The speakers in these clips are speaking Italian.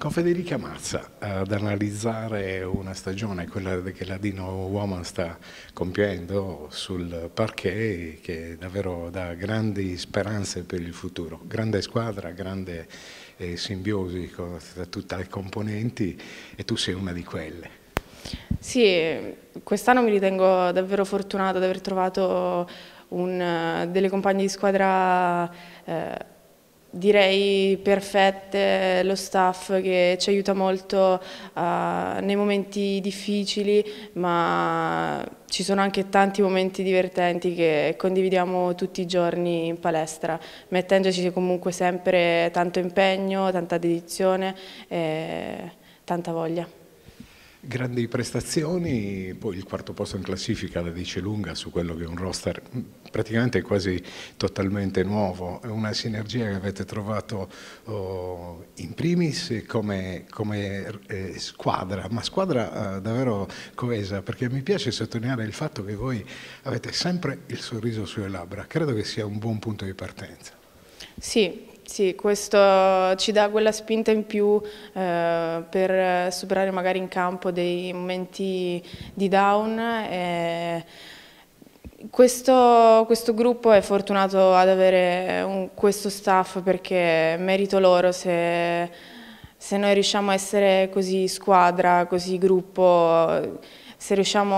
Con Federica Mazza ad analizzare una stagione, quella che la Dino Woman sta compiendo sul parquet, che davvero dà grandi speranze per il futuro. Grande squadra, grande eh, simbiosi tra tutte le componenti e tu sei una di quelle. Sì, quest'anno mi ritengo davvero fortunata di aver trovato un, delle compagne di squadra eh, direi perfette, lo staff che ci aiuta molto uh, nei momenti difficili, ma ci sono anche tanti momenti divertenti che condividiamo tutti i giorni in palestra, mettendoci comunque sempre tanto impegno, tanta dedizione e tanta voglia. Grandi prestazioni, poi il quarto posto in classifica la dice lunga su quello che è un roster mm, praticamente quasi totalmente nuovo, è una sinergia che avete trovato oh, in primis come, come eh, squadra, ma squadra eh, davvero coesa, perché mi piace sottolineare il fatto che voi avete sempre il sorriso sulle labbra, credo che sia un buon punto di partenza. Sì, sì, questo ci dà quella spinta in più eh, per superare magari in campo dei momenti di down. E questo, questo, gruppo è fortunato ad avere un, questo staff perché merito loro se, se noi riusciamo a essere così squadra, così gruppo, se riusciamo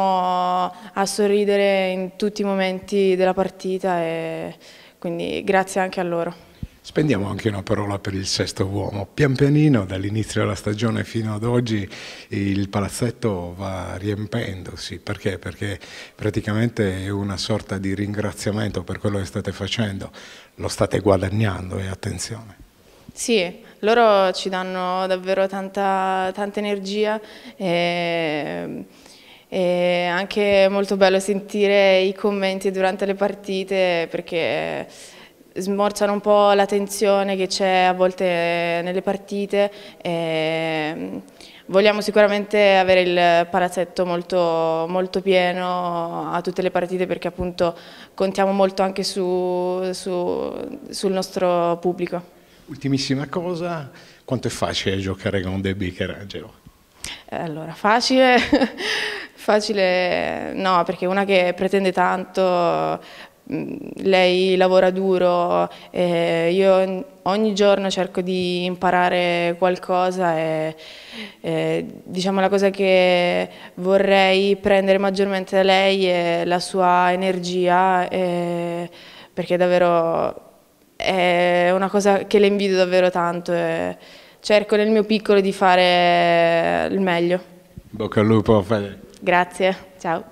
a sorridere in tutti i momenti della partita e quindi grazie anche a loro. Spendiamo anche una parola per il sesto uomo. Pian pianino, dall'inizio della stagione fino ad oggi, il palazzetto va riempendosi. Perché? Perché praticamente è una sorta di ringraziamento per quello che state facendo. Lo state guadagnando e eh, attenzione. Sì, loro ci danno davvero tanta, tanta energia. E... È anche molto bello sentire i commenti durante le partite perché smorzano un po' la tensione che c'è a volte nelle partite. E mm, vogliamo sicuramente avere il palazzetto molto, molto, pieno a tutte le partite perché appunto contiamo molto anche su, su, sul nostro pubblico. Ultimissima cosa, quanto è facile giocare con De Bicker, Angelo? Eh, allora, facile, facile no, perché una che pretende tanto Mm, lei lavora duro, eh, io ogni giorno cerco di imparare qualcosa e eh, diciamo la cosa che vorrei prendere maggiormente da lei è la sua energia eh, perché davvero è una cosa che le invido davvero tanto e cerco nel mio piccolo di fare il meglio. Bocca al lupo Fede. Grazie, ciao.